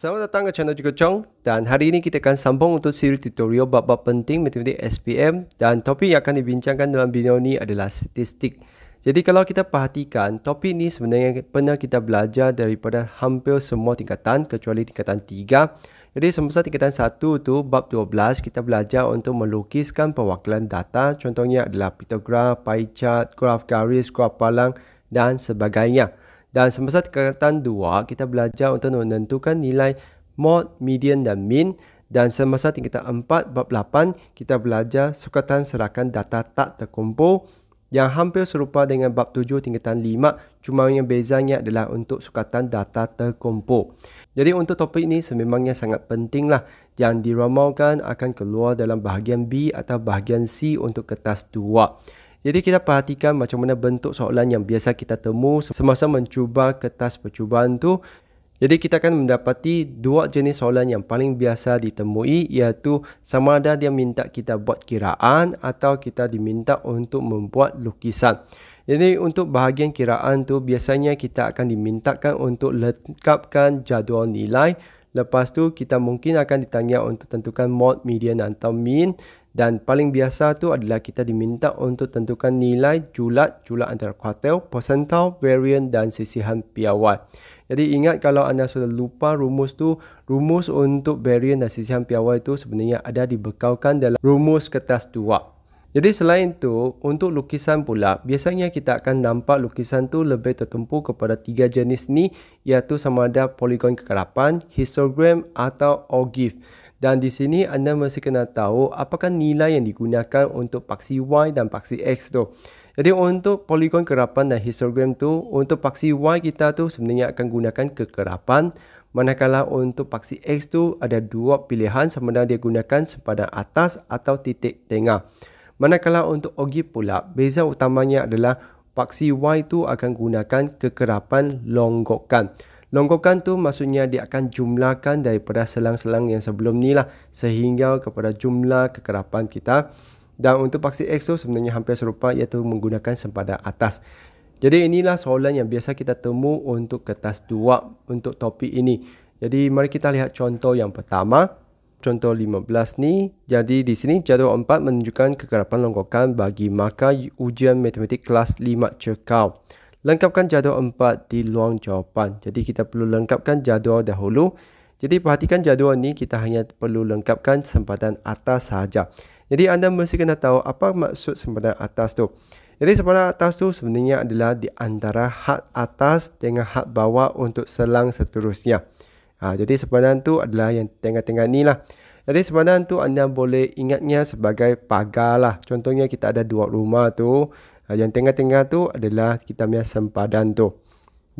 Selamat datang ke channel Juga Chong dan hari ini kita akan sambung untuk siri tutorial bab-bab penting matematik SPM dan topik yang akan dibincangkan dalam video ini adalah statistik. Jadi kalau kita perhatikan, topik ini sebenarnya pernah kita belajar daripada hampir semua tingkatan kecuali tingkatan 3. Jadi semasa tingkatan 1 tu bab 12 kita belajar untuk melukiskan perwakilan data contohnya adalah pictograph, pie chart, graf garis, graf palang dan sebagainya. Dan semasa tingkatan 2, kita belajar untuk menentukan nilai mod, median dan min. Dan semasa tingkatan 4, bab 8, kita belajar sukatan serakan data tak terkumpul yang hampir serupa dengan bab 7 tingkatan 5 cuma yang bezanya adalah untuk sukatan data terkumpul. Jadi untuk topik ini sememangnya sangat pentinglah yang diramalkan akan keluar dalam bahagian B atau bahagian C untuk kertas jadi kita perhatikan macam mana bentuk soalan yang biasa kita temu semasa mencuba kertas percubaan tu. Jadi kita akan mendapati dua jenis soalan yang paling biasa ditemui iaitu sama ada dia minta kita buat kiraan atau kita diminta untuk membuat lukisan. Jadi untuk bahagian kiraan tu biasanya kita akan dimintakan untuk lengkapkan jadual nilai. Lepas tu kita mungkin akan ditanya untuk tentukan mod, median atau mean dan paling biasa tu adalah kita diminta untuk tentukan nilai julat, julat antara kuartil, persental, variant dan sisihan piawai. Jadi ingat kalau anda sudah lupa rumus tu, rumus untuk variant dan sisihan piawai itu sebenarnya ada dibekalkan dalam rumus kertas 2. Jadi selain tu, untuk lukisan pula, biasanya kita akan nampak lukisan tu lebih tertumpu kepada tiga jenis ni iaitu sama ada poligon kekerapan, histogram atau ogive. Dan di sini anda mesti kena tahu apakah nilai yang digunakan untuk paksi Y dan paksi X tu. Jadi untuk poligon kekerapan dan histogram tu, untuk paksi Y kita tu sebenarnya akan gunakan kekerapan. Manakala untuk paksi X tu ada dua pilihan sama ada dia gunakan sepadan atas atau titik tengah. Manakala untuk ogi pula, beza utamanya adalah paksi Y tu akan gunakan kekerapan longgokan. Longgokan tu maksudnya dia akan jumlahkan daripada selang-selang yang sebelum ni lah sehingga kepada jumlah kekerapan kita. Dan untuk paksi X tu sebenarnya hampir serupa iaitu menggunakan sempadan atas. Jadi inilah soalan yang biasa kita temu untuk kertas 2 untuk topik ini. Jadi mari kita lihat contoh yang pertama contoh 15 ni. Jadi di sini jadual 4 menunjukkan kekerapan longkokan bagi maka ujian matematik kelas 5 cekau. Lengkapkan jadual 4 di luang jawapan. Jadi kita perlu lengkapkan jadual dahulu. Jadi perhatikan jadual ni kita hanya perlu lengkapkan sempadan atas sahaja. Jadi anda mesti kena tahu apa maksud sempadan atas tu. Jadi sempadan atas tu sebenarnya adalah di antara had atas dengan had bawah untuk selang seterusnya. Ha, jadi sempadan tu adalah yang tengah-tengah ni lah. Jadi sempadan tu anda boleh ingatnya sebagai pagar lah. Contohnya kita ada dua rumah tu. Ha, yang tengah-tengah tu adalah kita punya sempadan tu.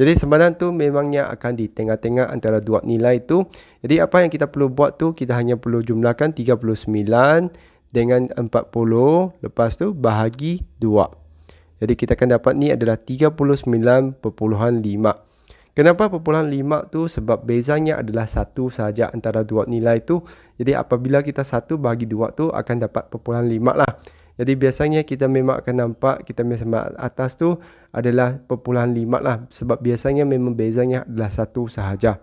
Jadi sempadan tu memangnya akan di tengah-tengah antara dua nilai tu. Jadi apa yang kita perlu buat tu kita hanya perlu jumlahkan 39 dengan 40 lepas tu bahagi 2. Jadi kita akan dapat ni adalah 39.5. Kenapa perpuluhan lima tu? Sebab bezanya adalah satu sahaja antara dua nilai tu. Jadi apabila kita satu bagi dua tu akan dapat perpuluhan lima lah. Jadi biasanya kita memang akan nampak kita punya atas tu adalah perpuluhan lima lah. Sebab biasanya memang bezanya adalah satu sahaja.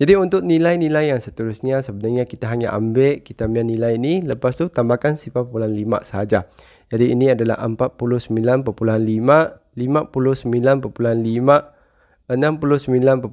Jadi untuk nilai-nilai yang seterusnya sebenarnya kita hanya ambil kita punya nilai ini lepas tu tambahkan sifar perpuluhan lima sahaja. Jadi ini adalah 49.5 89.5 dan 99.5.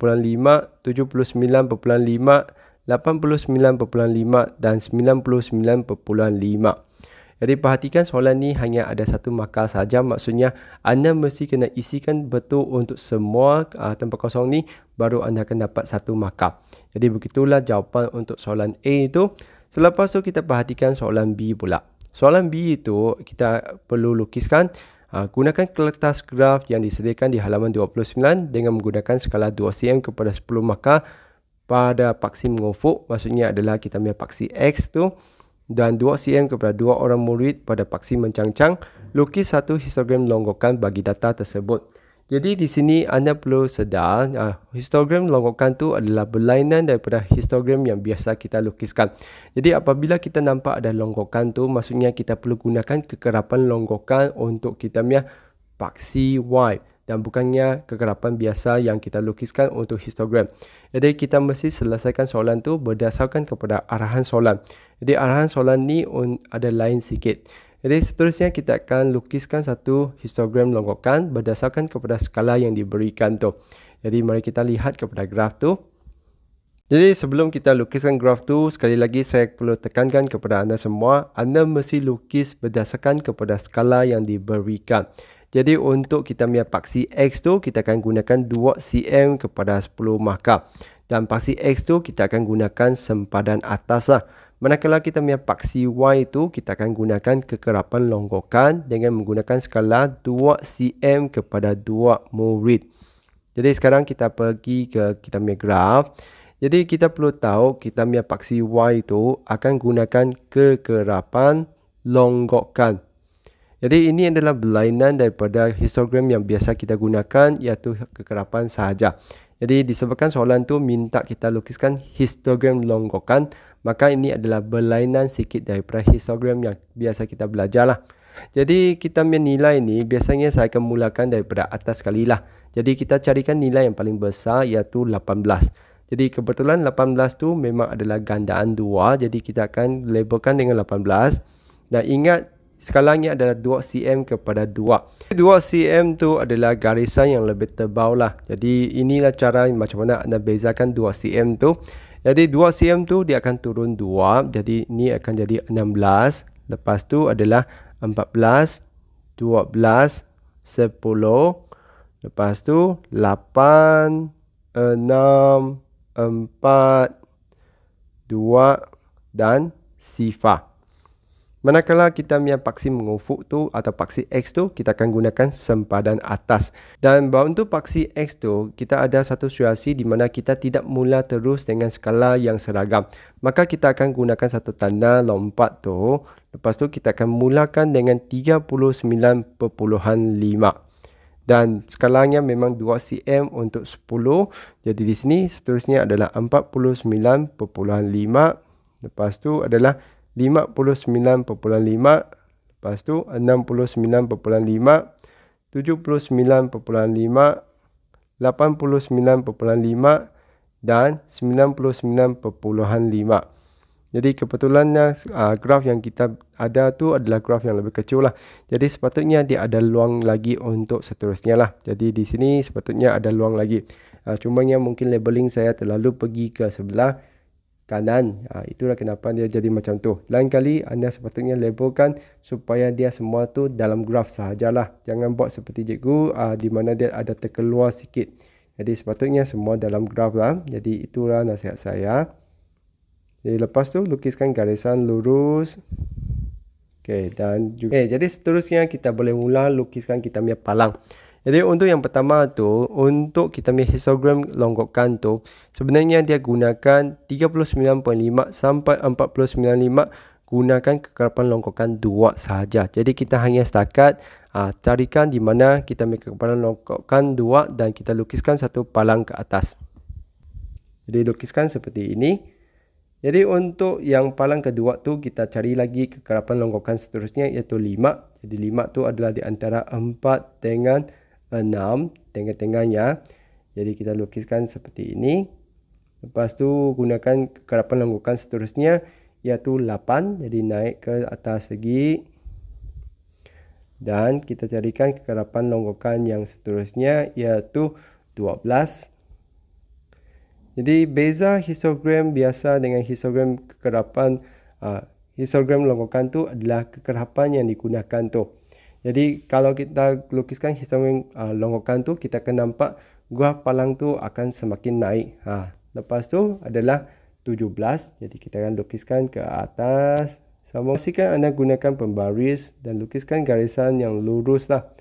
Jadi perhatikan soalan ni hanya ada satu markah saja maksudnya anda mesti kena isikan betul untuk semua uh, tempat kosong ni baru anda akan dapat satu markah. Jadi begitulah jawapan untuk soalan A itu. Selepas tu kita perhatikan soalan B pula. Soalan B itu kita perlu lukiskan Ah, gunakan kertas graf yang disediakan di halaman 29 dengan menggunakan skala 2 cm kepada 10 maka pada paksi mengufuk maksudnya adalah kita ambil paksi X tu dan 2 cm kepada dua orang murid pada paksi mencangcang lukis satu histogram longgokan bagi data tersebut jadi di sini anda perlu sedar uh, histogram longokan tu adalah berlainan daripada histogram yang biasa kita lukiskan. Jadi apabila kita nampak ada longokan tu maksudnya kita perlu gunakan kekerapan longokan untuk kita punya paksi Y dan bukannya kekerapan biasa yang kita lukiskan untuk histogram. Jadi kita mesti selesaikan soalan tu berdasarkan kepada arahan soalan. Jadi arahan soalan ni ada lain sikit. Jadi seterusnya kita akan lukiskan satu histogram longgokan berdasarkan kepada skala yang diberikan tu. Jadi mari kita lihat kepada graf tu. Jadi sebelum kita lukiskan graf tu, sekali lagi saya perlu tekankan kepada anda semua, anda mesti lukis berdasarkan kepada skala yang diberikan. Jadi untuk kita punya paksi X tu, kita akan gunakan 2 cm kepada 10 markah. Dan paksi X tu kita akan gunakan sempadan atas lah. Manakala kita punya paksi Y itu, kita akan gunakan kekerapan longgokan dengan menggunakan skala 2 cm kepada 2 murid. Jadi sekarang kita pergi ke kita punya graf. Jadi kita perlu tahu kita punya paksi Y itu akan gunakan kekerapan longgokan. Jadi ini adalah berlainan daripada histogram yang biasa kita gunakan iaitu kekerapan sahaja. Jadi disebabkan soalan tu minta kita lukiskan histogram longgokan maka ini adalah berlainan sikit daripada histogram yang biasa kita belajar lah. Jadi kita punya nilai ini biasanya saya akan mulakan daripada atas sekali lah. Jadi kita carikan nilai yang paling besar iaitu 18. Jadi kebetulan 18 tu memang adalah gandaan 2. Jadi kita akan labelkan dengan 18. Dan ingat skalanya adalah 2 cm kepada 2. 2 cm tu adalah garisan yang lebih tebal lah. Jadi inilah cara macam mana anda bezakan 2 cm tu. Jadi 2 cm tu dia akan turun 2. Jadi ni akan jadi 16. Lepas tu adalah 14, 12, 10. Lepas tu 8, 6, 4, 2, 1. Dan sifar. Manakala kita punya paksi mengufuk tu atau paksi X tu, kita akan gunakan sempadan atas. Dan untuk paksi X tu, kita ada satu situasi di mana kita tidak mula terus dengan skala yang seragam. Maka kita akan gunakan satu tanda lompat tu. Lepas tu kita akan mulakan dengan 39.5. Dan skalanya memang 2 cm untuk 10. Jadi di sini seterusnya adalah 49.5. Lepas tu adalah 59.5 lepas tu 69.5 79.5 89.5 dan 99.5 jadi kebetulannya uh, ah, graf yang kita ada tu adalah graf yang lebih kecil lah jadi sepatutnya dia ada luang lagi untuk seterusnya lah jadi di sini sepatutnya ada luang lagi ah, cuma yang mungkin labeling saya terlalu pergi ke sebelah kanan. Ha, itulah kenapa dia jadi macam tu. Lain kali anda sepatutnya labelkan supaya dia semua tu dalam graf sahajalah. Jangan buat seperti cikgu ha, di mana dia ada terkeluar sikit. Jadi sepatutnya semua dalam graf lah. Jadi itulah nasihat saya. Jadi lepas tu lukiskan garisan lurus. Okay dan juga. Okay, eh, jadi seterusnya kita boleh mula lukiskan kita punya palang. Jadi untuk yang pertama tu, untuk kita ambil histogram longgokan tu, sebenarnya dia gunakan 39.5 sampai 49.5 gunakan kekerapan longgokan 2 sahaja. Jadi kita hanya setakat uh, carikan di mana kita ambil kekerapan longgokan 2 dan kita lukiskan satu palang ke atas. Jadi lukiskan seperti ini. Jadi untuk yang palang kedua tu kita cari lagi kekerapan longgokan seterusnya iaitu 5. Jadi 5 tu adalah di antara 4 dengan 5 enam tengah-tengahnya. Ya. Jadi kita lukiskan seperti ini. Lepas tu gunakan kerapan lengkungan seterusnya iaitu lapan. Jadi naik ke atas lagi. Dan kita carikan kekerapan longgokan yang seterusnya iaitu 12. Jadi beza histogram biasa dengan histogram kekerapan uh, ah, histogram longgokan tu adalah kekerapan yang digunakan tu. Jadi kalau kita lukiskan histamin uh, ah, longokan tu, kita akan nampak guah palang tu akan semakin naik. Ha. Lepas tu adalah 17. Jadi kita akan lukiskan ke atas. Sama pastikan anda gunakan pembaris dan lukiskan garisan yang lurus lah.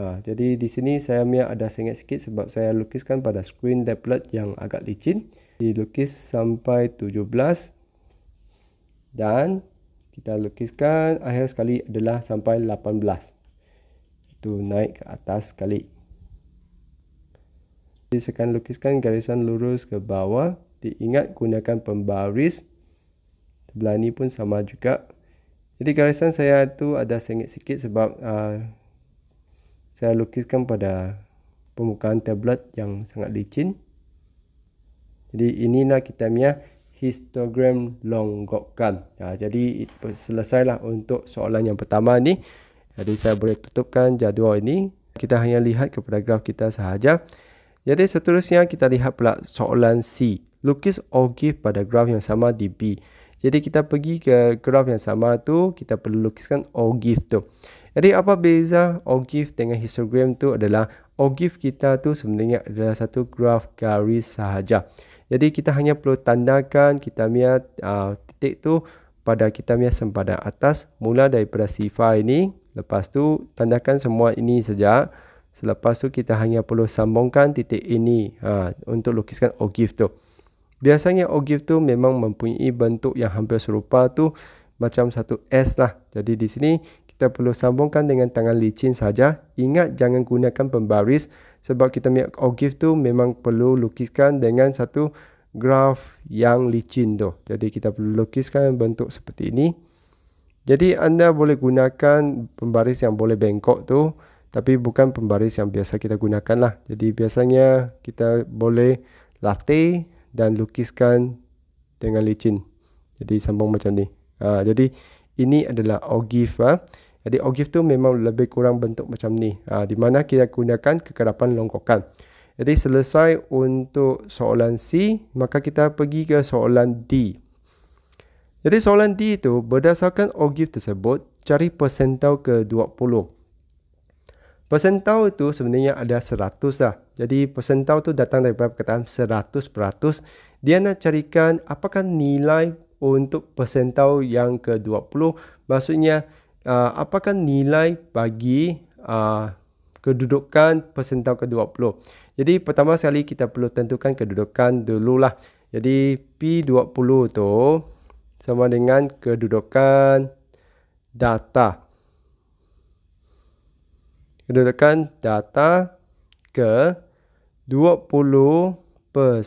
Ha. Jadi di sini saya punya ada sengit sikit sebab saya lukiskan pada screen tablet yang agak licin. Dilukis sampai 17. Dan kita lukiskan akhir sekali adalah sampai 18 tu naik ke atas sekali. Jadi sekarang lukiskan garisan lurus ke bawah. Diingat gunakan pembaris. Sebelah ni pun sama juga. Jadi garisan saya tu ada sengit sikit sebab uh, saya lukiskan pada permukaan tablet yang sangat licin. Jadi inilah kita punya histogram longgokkan. Ya, jadi selesailah untuk soalan yang pertama ni. Jadi saya boleh tutupkan jadual ini. Kita hanya lihat kepada graf kita sahaja. Jadi seterusnya kita lihat pula soalan C. Lukis ogive pada graf yang sama di B. Jadi kita pergi ke graf yang sama tu, kita perlu lukiskan ogive tu. Jadi apa beza ogive dengan histogram tu adalah ogive kita tu sebenarnya adalah satu graf garis sahaja. Jadi kita hanya perlu tandakan kita punya uh, titik tu pada kita punya sempadan atas mula daripada sifar ini Lepas tu tandakan semua ini saja. Selepas tu kita hanya perlu sambungkan titik ini ha, untuk lukiskan ogive tu. Biasanya ogive tu memang mempunyai bentuk yang hampir serupa tu macam satu S lah. Jadi di sini kita perlu sambungkan dengan tangan licin saja. Ingat jangan gunakan pembaris sebab kita punya ogive tu memang perlu lukiskan dengan satu graf yang licin tu. Jadi kita perlu lukiskan bentuk seperti ini. Jadi anda boleh gunakan pembaris yang boleh bengkok tu tapi bukan pembaris yang biasa kita gunakan lah. Jadi biasanya kita boleh latih dan lukiskan dengan licin. Jadi sambung macam ni. Ha, jadi ini adalah ogive. Ha. Jadi ogive tu memang lebih kurang bentuk macam ni. Ha, di mana kita gunakan kekerapan longkokan. Jadi selesai untuk soalan C, maka kita pergi ke soalan D. Jadi soalan D itu berdasarkan ogif tersebut cari persentau ke-20. Persentau itu sebenarnya ada 100 lah. Jadi persentau itu datang daripada perkataan 100%. Dia nak carikan apakah nilai untuk persentau yang ke-20. Maksudnya uh, apakah nilai bagi uh, kedudukan persentau ke-20. Jadi pertama sekali kita perlu tentukan kedudukan dululah. Jadi P20 tu sama dengan kedudukan data. Kedudukan data ke 20 per 100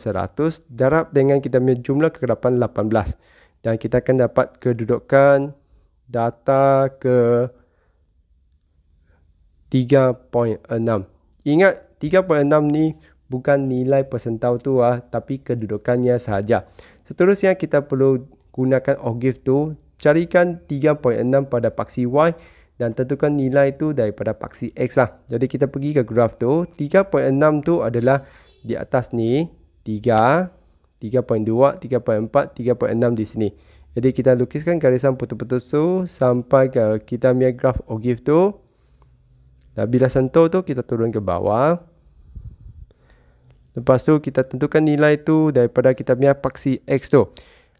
darab dengan kita punya jumlah kegerapan 18. Dan kita akan dapat kedudukan data ke 3.6. Ingat 3.6 ni bukan nilai persentau tu ah, tapi kedudukannya sahaja. Seterusnya kita perlu gunakan OGIF tu carikan 3.6 pada paksi Y dan tentukan nilai tu daripada paksi X lah jadi kita pergi ke graf tu 3.6 tu adalah di atas ni 3 3.2 3.4 3.6 di sini jadi kita lukiskan garisan putus-putus tu sampai ke kita punya graf OGIF tu dan bila sentuh tu kita turun ke bawah lepas tu kita tentukan nilai tu daripada kita punya paksi X tu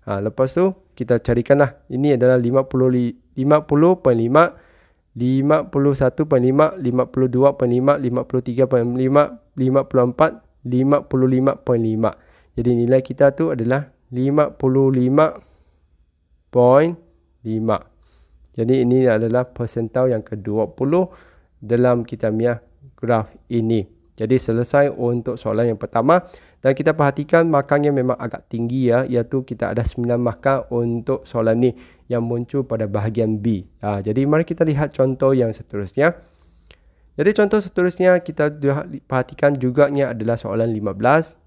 Ha, lepas tu kita carikanlah. Ini adalah 50 li, 50.5 51.5 52.5 53.5 54 55.5. Jadi nilai kita tu adalah 55.5. Jadi ini adalah persentau yang ke-20 dalam kita punya graf ini. Jadi selesai untuk soalan yang pertama. Dan kita perhatikan makangnya memang agak tinggi ya iaitu kita ada 9 makang untuk soalan ni yang muncul pada bahagian B. Ha, jadi mari kita lihat contoh yang seterusnya. Jadi contoh seterusnya kita perhatikan juga ni adalah soalan 15.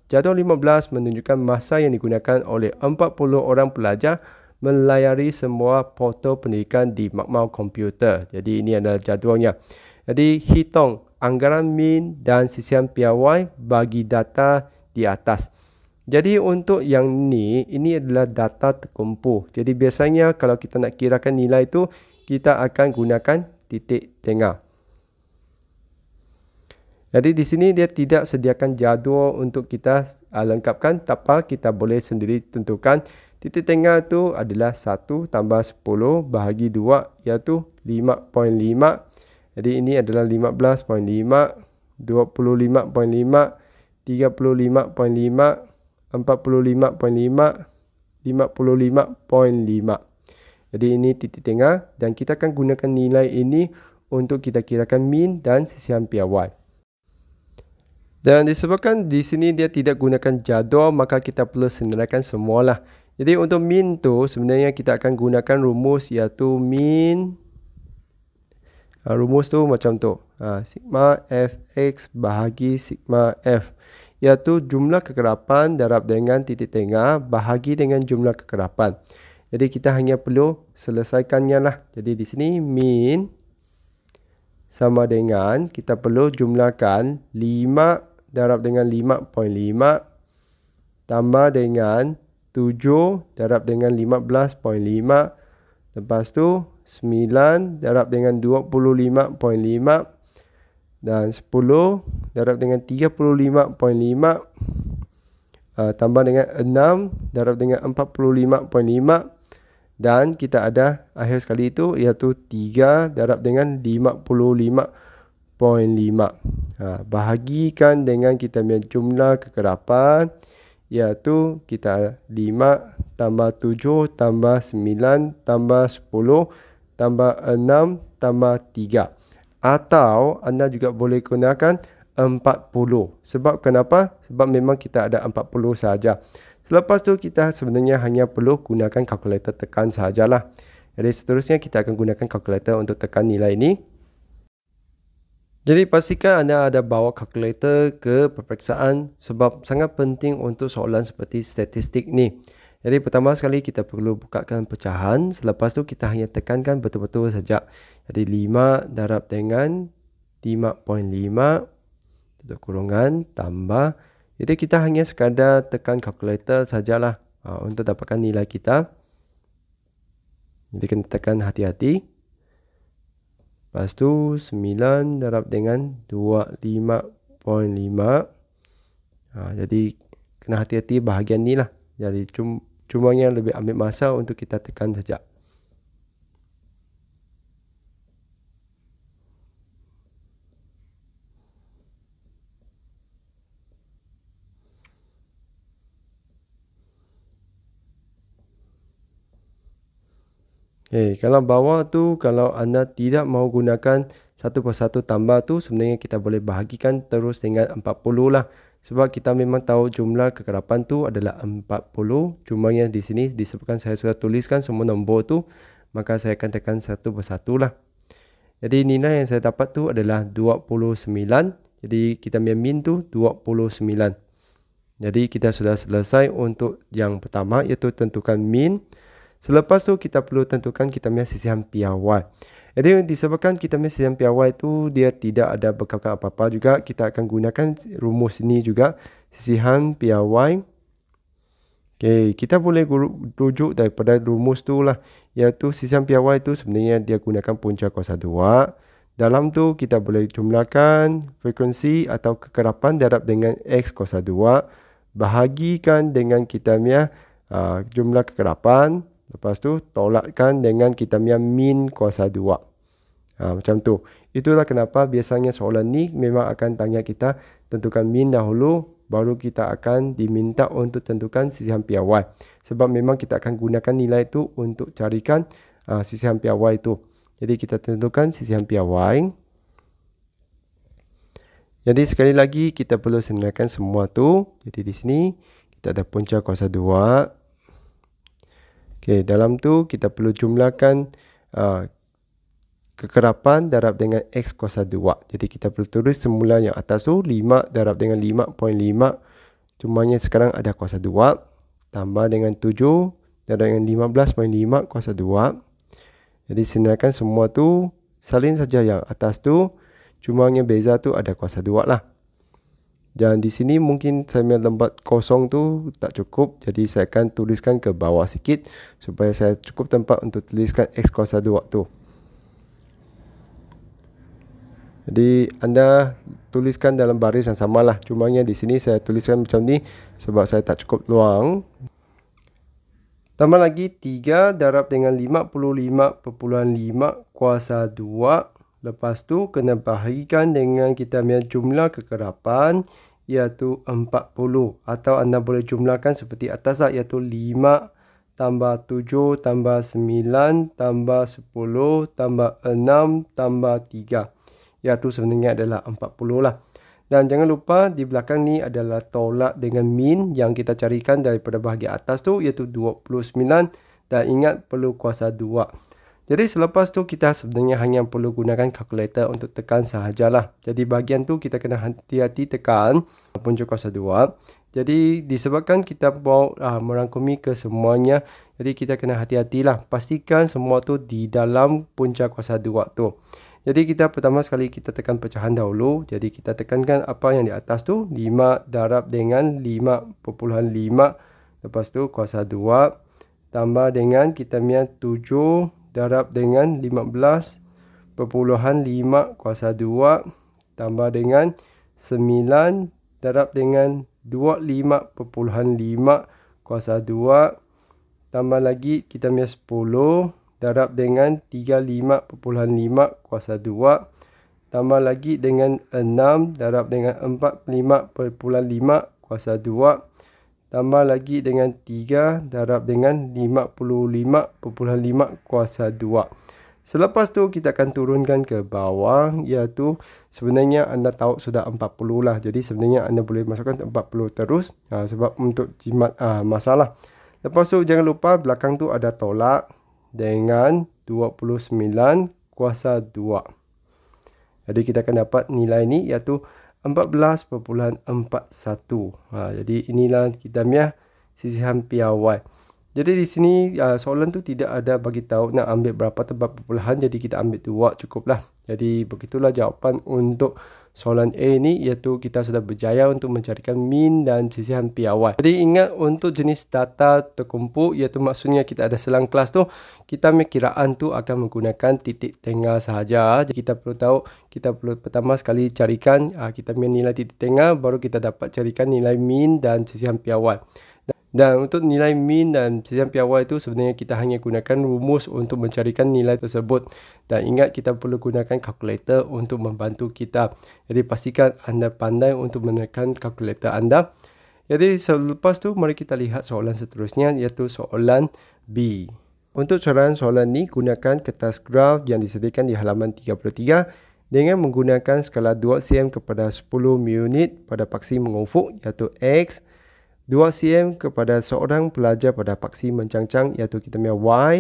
Jadual 15 menunjukkan masa yang digunakan oleh 40 orang pelajar melayari semua portal pendidikan di makmal komputer. Jadi ini adalah jadualnya. Jadi hitung anggaran min dan sisian piawai bagi data di atas. Jadi untuk yang ni, ini adalah data terkumpul. Jadi biasanya kalau kita nak kirakan nilai itu, kita akan gunakan titik tengah. Jadi di sini dia tidak sediakan jadual untuk kita ah, lengkapkan tanpa kita boleh sendiri tentukan titik tengah itu adalah 1 tambah 10 bahagi 2 iaitu 5.5. Jadi ini adalah 15.5, 25.5, jadi ini titik tengah dan kita akan gunakan nilai ini untuk kita kirakan mean dan sisihan piawai. Dan disebabkan di sini dia tidak gunakan jadual maka kita perlu senaraikan semualah. Jadi untuk mean tu sebenarnya kita akan gunakan rumus iaitu mean. Ah, rumus tu macam tu. Ah, sigma fx bahagi sigma f iaitu jumlah kekerapan darab dengan titik tengah bahagi dengan jumlah kekerapan. Jadi kita hanya perlu selesaikannya lah. Jadi di sini min sama dengan kita perlu jumlahkan 5 darab dengan 5.5 tambah dengan 7 darab dengan 15.5 lepas tu 9 darab dengan 25.5 dan 10 darab dengan 35.5 uh, tambah dengan 6 darab dengan 45.5 dan kita ada akhir sekali itu iaitu 3 darab dengan 55.5 uh, ha, bahagikan dengan kita punya jumlah kekerapan iaitu kita 5 tambah 7 tambah 9 tambah 10 tambah 6 tambah 3 atau anda juga boleh gunakan 40. Sebab kenapa? Sebab memang kita ada 40 saja. Selepas tu kita sebenarnya hanya perlu gunakan kalkulator tekan sajalah. Jadi seterusnya kita akan gunakan kalkulator untuk tekan nilai ini. Jadi pastikan anda ada bawa kalkulator ke peperiksaan sebab sangat penting untuk soalan seperti statistik ni. Jadi pertama sekali kita perlu bukakan pecahan. Selepas tu kita hanya tekankan betul-betul saja. Jadi 5 darab dengan 5.5 tutup kurungan tambah. Jadi kita hanya sekadar tekan kalkulator sajalah uh, untuk dapatkan nilai kita. Jadi kita tekan hati-hati. Lepas tu 9 darab dengan 25.5. Ha, jadi kena hati-hati bahagian ni lah. Jadi cuma Cuma yang lebih ambil masa untuk kita tekan saja. Okay, eh, kalau bawah tu kalau anda tidak mau gunakan satu persatu tambah tu sebenarnya kita boleh bahagikan terus dengan 40 lah sebab kita memang tahu jumlah kekerapan tu adalah 40 cumanya di sini disebutkan saya sudah tuliskan semua nombor tu maka saya akan tekan satu persatu lah jadi nilai yang saya dapat tu adalah 29 jadi kita punya min tu 29 jadi kita sudah selesai untuk yang pertama iaitu tentukan min selepas tu kita perlu tentukan kita punya sisihan piawai jadi disebabkan kita mesti yang piawai itu dia tidak ada bekalkan apa-apa juga. Kita akan gunakan rumus ni juga. Sisihan piawai. Okay, kita boleh rujuk daripada rumus tu lah. Iaitu sisihan piawai itu sebenarnya dia gunakan punca kuasa 2. Dalam tu kita boleh jumlahkan frekuensi atau kekerapan darab dengan X kuasa 2. Bahagikan dengan kita punya uh, jumlah kekerapan. Lepas tu tolakkan dengan kita punya min kuasa dua. Ha, macam tu. Itulah kenapa biasanya soalan ni memang akan tanya kita tentukan min dahulu. Baru kita akan diminta untuk tentukan sisi sisihan piawai. Sebab memang kita akan gunakan nilai tu untuk carikan ha, sisi sisihan piawai itu. Jadi kita tentukan sisi sisihan piawai. Jadi sekali lagi kita perlu senarkan semua tu. Jadi di sini kita ada punca kuasa 2. Okey, dalam tu kita perlu jumlahkan uh, kekerapan darab dengan X kuasa 2. Jadi kita perlu tulis semula yang atas tu 5 darab dengan 5.5. Cumanya sekarang ada kuasa 2. Tambah dengan 7 darab dengan 15.5 kuasa 2. Jadi senarkan semua tu. Salin saja yang atas tu. Cuma Cumanya beza tu ada kuasa 2 lah. Dan di sini mungkin saya punya lembat kosong tu tak cukup. Jadi saya akan tuliskan ke bawah sikit supaya saya cukup tempat untuk tuliskan X kuasa 2 waktu. Jadi anda tuliskan dalam baris yang sama lah, Cuma yang di sini saya tuliskan macam ni sebab saya tak cukup luang. Tambah lagi 3 darab dengan 55.5 kuasa 2. Lepas tu kena bahagikan dengan kita punya jumlah kekerapan iaitu 40 atau anda boleh jumlahkan seperti atas lah iaitu 5 tambah 7 tambah 9 tambah 10 tambah 6 tambah 3 iaitu sebenarnya adalah 40 lah dan jangan lupa di belakang ni adalah tolak dengan min yang kita carikan daripada bahagian atas tu iaitu 29 dan ingat perlu kuasa 2 jadi selepas tu kita sebenarnya hanya perlu gunakan kalkulator untuk tekan sahaja lah. Jadi bahagian tu kita kena hati-hati tekan punca kuasa 2. Jadi disebabkan kita mau uh, ah, merangkumi ke semuanya, jadi kita kena hati-hatilah. Pastikan semua tu di dalam punca kuasa 2 tu. Jadi kita pertama sekali kita tekan pecahan dahulu. Jadi kita tekankan apa yang di atas tu 5 darab dengan 5.5 lepas tu kuasa 2 tambah dengan kita punya 7 darab dengan 15.5 kuasa 2 tambah dengan 9 darab dengan 25.5 kuasa 2 tambah lagi kita ambil 10 darab dengan 35.5 kuasa 2 tambah lagi dengan 6 darab dengan 45.5 kuasa 2 tambah lagi dengan 3 darab dengan 55.5 kuasa 2. Selepas tu kita akan turunkan ke bawah iaitu sebenarnya anda tahu sudah 40 lah. Jadi sebenarnya anda boleh masukkan 40 terus uh, sebab untuk jimat uh, masalah. Lepas tu jangan lupa belakang tu ada tolak dengan 29 kuasa 2. Jadi kita akan dapat nilai ni iaitu 14.41. Ha, jadi inilah kita punya sisihan piawai. Jadi di sini uh, soalan tu tidak ada bagi tahu nak ambil berapa tempat perpuluhan. Jadi kita ambil dua cukuplah. Jadi begitulah jawapan untuk soalan A ini, iaitu kita sudah berjaya untuk mencarikan min dan sisihan piawai. Jadi ingat untuk jenis data terkumpul iaitu maksudnya kita ada selang kelas tu kita punya kiraan tu akan menggunakan titik tengah sahaja. Jadi kita perlu tahu kita perlu pertama sekali carikan uh, kita punya nilai titik tengah baru kita dapat carikan nilai min dan sisihan piawai. Dan untuk nilai mean dan pilihan piawai itu sebenarnya kita hanya gunakan rumus untuk mencarikan nilai tersebut. Dan ingat kita perlu gunakan kalkulator untuk membantu kita. Jadi pastikan anda pandai untuk menekan kalkulator anda. Jadi selepas tu mari kita lihat soalan seterusnya iaitu soalan B. Untuk soalan soalan ni gunakan kertas graf yang disediakan di halaman 33 dengan menggunakan skala 2 cm kepada 10 unit pada paksi mengufuk iaitu X, 2 cm kepada seorang pelajar pada paksi mencangcang iaitu kita punya Y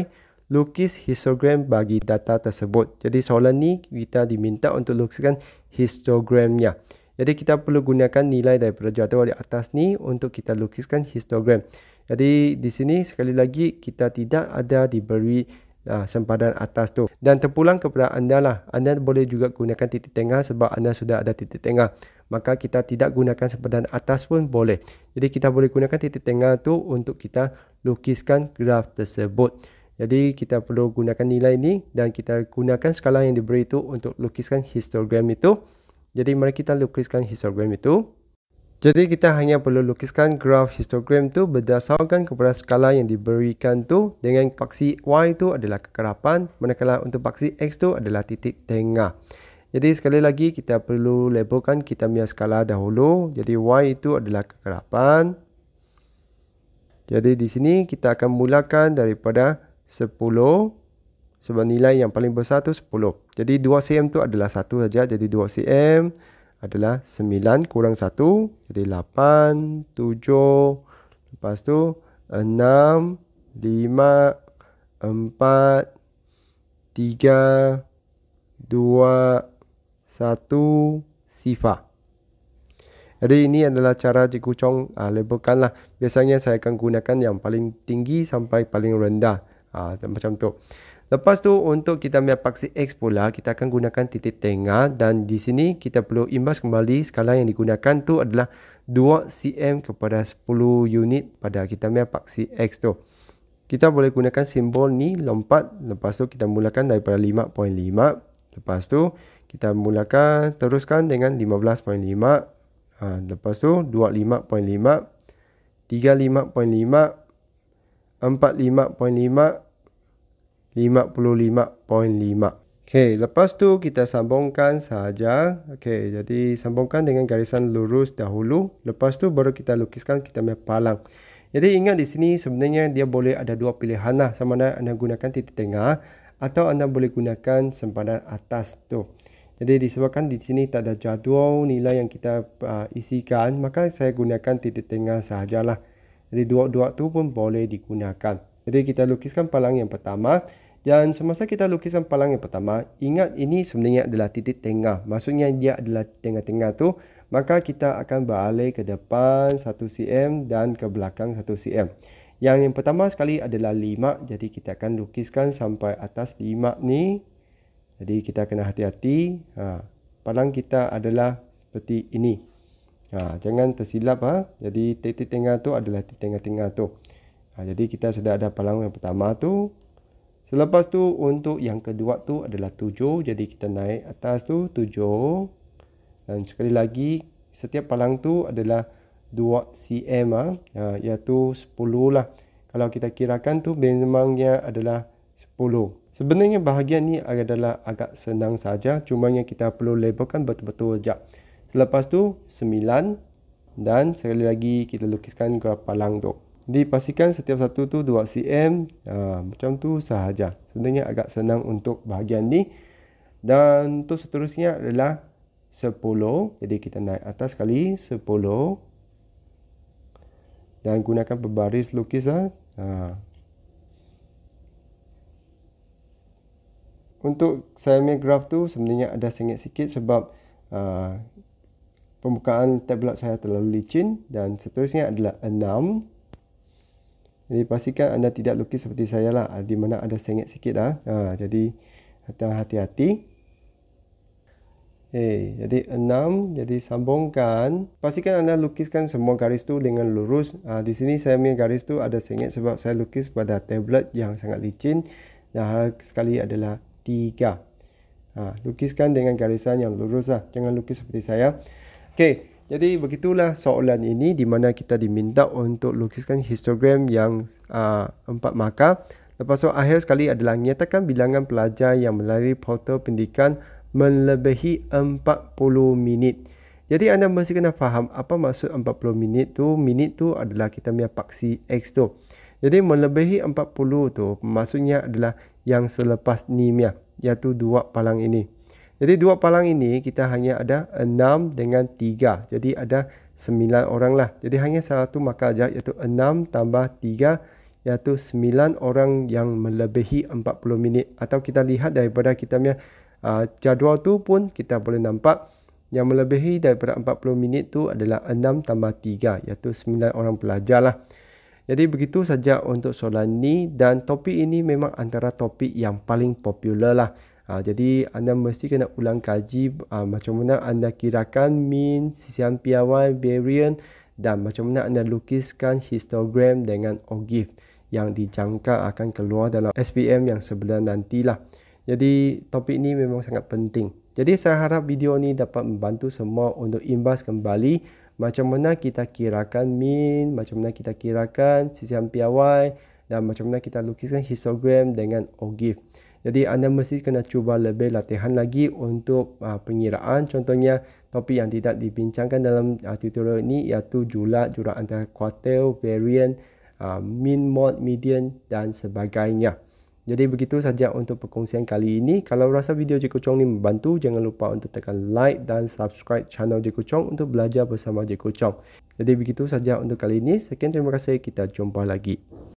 lukis histogram bagi data tersebut. Jadi soalan ni kita diminta untuk lukiskan histogramnya. Jadi kita perlu gunakan nilai daripada jadual di atas ni untuk kita lukiskan histogram. Jadi di sini sekali lagi kita tidak ada diberi uh, sempadan atas tu. Dan terpulang kepada anda lah. Anda boleh juga gunakan titik tengah sebab anda sudah ada titik tengah maka kita tidak gunakan sempadan atas pun boleh. Jadi kita boleh gunakan titik tengah tu untuk kita lukiskan graf tersebut. Jadi kita perlu gunakan nilai ini dan kita gunakan skala yang diberi itu untuk lukiskan histogram itu. Jadi mari kita lukiskan histogram itu. Jadi kita hanya perlu lukiskan graf histogram tu berdasarkan kepada skala yang diberikan tu dengan paksi Y tu adalah kekerapan manakala untuk paksi X tu adalah titik tengah. Jadi sekali lagi kita perlu labelkan kita punya skala dahulu. Jadi Y itu adalah kekerapan. Jadi di sini kita akan mulakan daripada 10. Sebab nilai yang paling besar itu 10. Jadi 2 cm itu adalah 1 saja. Jadi 2 cm adalah 9 kurang 1. Jadi 8, 7. Lepas tu 6, 5, 4, 3, 2, 1. Dua, satu sifat. Jadi ini adalah cara Cikgu Chong uh, ah, labelkan lah. Biasanya saya akan gunakan yang paling tinggi sampai paling rendah. Uh, macam tu. Lepas tu untuk kita ambil paksi X pula, kita akan gunakan titik tengah. Dan di sini kita perlu imbas kembali skala yang digunakan tu adalah 2 cm kepada 10 unit pada kita ambil paksi X tu. Kita boleh gunakan simbol ni lompat. Lepas tu kita mulakan daripada 5.5. Lepas tu kita mulakan teruskan dengan 15.5 ha, lepas tu 25.5 35.5 45.5 555 Okey, lepas tu kita sambungkan saja. Okey, jadi sambungkan dengan garisan lurus dahulu lepas tu baru kita lukiskan kita punya palang jadi ingat di sini sebenarnya dia boleh ada dua pilihan lah sama ada anda gunakan titik tengah atau anda boleh gunakan sempadan atas tu. Jadi disebabkan di sini tak ada jadual nilai yang kita uh, isikan, maka saya gunakan titik tengah sahajalah. Jadi dua-dua tu pun boleh digunakan. Jadi kita lukiskan palang yang pertama. Dan semasa kita lukiskan palang yang pertama, ingat ini sebenarnya adalah titik tengah. Maksudnya dia adalah tengah-tengah tu. Maka kita akan beralih ke depan 1cm dan ke belakang 1cm. Yang yang pertama sekali adalah 5. Jadi kita akan lukiskan sampai atas 5 ni. Jadi kita kena hati-hati. Ha, palang kita adalah seperti ini. Ha, jangan tersilap. Ha. Jadi titik tengah tu adalah titik tengah-tengah tu. Ha, jadi kita sudah ada palang yang pertama tu. Selepas tu untuk yang kedua tu adalah tujuh. Jadi kita naik atas tu tujuh. Dan sekali lagi setiap palang tu adalah 2 cm ha, iaitu sepuluh lah. Kalau kita kirakan tu memangnya adalah 10. Sebenarnya bahagian ni adalah agak senang saja, cuma yang kita perlu labelkan betul-betul jap. Selepas tu 9 dan sekali lagi kita lukiskan graf palang tu. Dipastikan setiap satu tu 2 cm, ha, macam tu sahaja. Sebenarnya agak senang untuk bahagian ni. Dan tu seterusnya adalah 10. Jadi kita naik atas sekali 10. Dan gunakan pembaris lukis lah. Ha. untuk saya Xiaomi graf tu sebenarnya ada sengit sikit sebab uh, pembukaan tablet saya terlalu licin dan seterusnya adalah 6 jadi pastikan anda tidak lukis seperti saya lah di mana ada sengit sikit lah ha, jadi hati-hati Hey, eh, jadi 6 jadi sambungkan pastikan anda lukiskan semua garis tu dengan lurus ha, di sini saya punya garis tu ada sengit sebab saya lukis pada tablet yang sangat licin dan sekali adalah tiga. Ha, lukiskan dengan garisan yang lurus lah. Jangan lukis seperti saya. Okey, jadi begitulah soalan ini di mana kita diminta untuk lukiskan histogram yang ha, empat maka. Lepas tu akhir sekali adalah nyatakan bilangan pelajar yang melalui portal pendidikan melebihi 40 minit. Jadi anda mesti kena faham apa maksud 40 minit tu. Minit tu adalah kita punya paksi X tu. Jadi melebihi 40 tu maksudnya adalah yang selepas Nimiah iaitu dua palang ini. Jadi dua palang ini kita hanya ada enam dengan tiga. Jadi ada sembilan orang lah. Jadi hanya satu maka saja iaitu enam tambah tiga iaitu sembilan orang yang melebihi empat puluh minit. Atau kita lihat daripada kita punya uh, jadual tu pun kita boleh nampak yang melebihi daripada empat puluh minit tu adalah enam tambah tiga iaitu sembilan orang pelajar lah. Jadi begitu saja untuk soalan ni dan topik ini memang antara topik yang paling popular lah. Ha, jadi anda mesti kena ulang kaji ha, macam mana anda kirakan mean, sisian piawan, variant dan macam mana anda lukiskan histogram dengan ogif yang dijangka akan keluar dalam SPM yang sebelah nantilah. Jadi topik ini memang sangat penting. Jadi saya harap video ini dapat membantu semua untuk imbas kembali macam mana kita kirakan mean, macam mana kita kirakan sisihan PRY dan macam mana kita lukiskan histogram dengan OGIF. Jadi anda mesti kena cuba lebih latihan lagi untuk uh, pengiraan contohnya topik yang tidak dibincangkan dalam uh, tutorial ini iaitu julat, jurat antara kuartil, variant, uh, mean, mod, median dan sebagainya. Jadi begitu saja untuk perkongsian kali ini. Kalau rasa video Jiko Chong ini membantu, jangan lupa untuk tekan like dan subscribe channel Jiko Chong untuk belajar bersama Jiko Chong. Jadi begitu saja untuk kali ini. Sekian terima kasih, kita jumpa lagi.